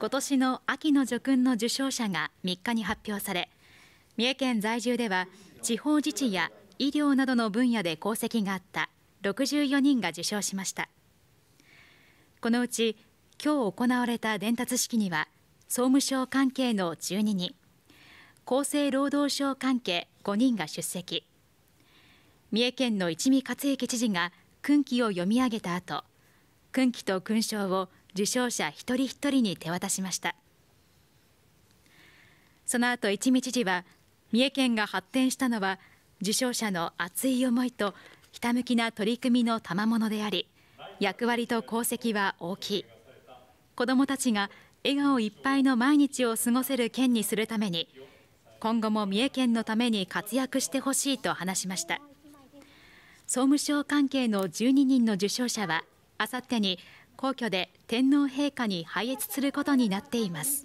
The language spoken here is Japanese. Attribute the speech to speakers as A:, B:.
A: 今年の秋の叙勲の受賞者が3日に発表され三重県在住では地方自治や医療などの分野で功績があった64人が受賞しましたこのうち今日行われた伝達式には総務省関係の12人厚生労働省関係5人が出席三重県の一味克行知事が訓記を読み上げた後訓記と勲章を受賞者一人一人に手渡しましたその後一見知事は三重県が発展したのは受賞者の熱い思いとひたむきな取り組みの賜物であり役割と功績は大きい子どもたちが笑顔いっぱいの毎日を過ごせる県にするために今後も三重県のために活躍してほしいと話しました総務省関係の12人の受賞者はあさってに皇居で天皇陛下に拝謁することになっています。